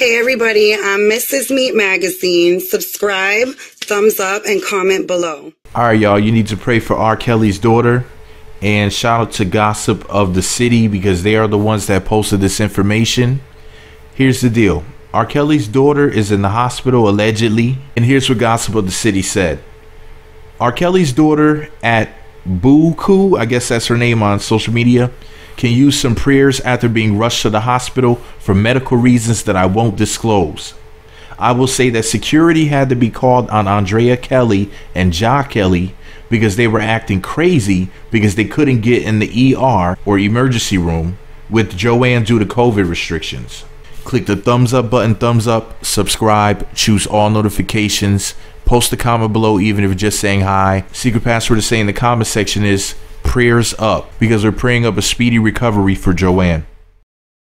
Hey everybody, I'm Mrs. Meat Magazine. Subscribe, thumbs up, and comment below. All right, y'all, you need to pray for R. Kelly's daughter. And shout out to Gossip of the City because they are the ones that posted this information. Here's the deal R. Kelly's daughter is in the hospital allegedly. And here's what Gossip of the City said R. Kelly's daughter at Boo Koo, I guess that's her name on social media, can use some prayers after being rushed to the hospital for medical reasons that I won't disclose. I will say that security had to be called on Andrea Kelly and Ja Kelly because they were acting crazy because they couldn't get in the ER or emergency room with Joanne due to COVID restrictions. Click the thumbs up button, thumbs up, subscribe, choose all notifications, Post a comment below, even if you're just saying hi. Secret password to say in the comment section is prayers up because we're praying up a speedy recovery for Joanne.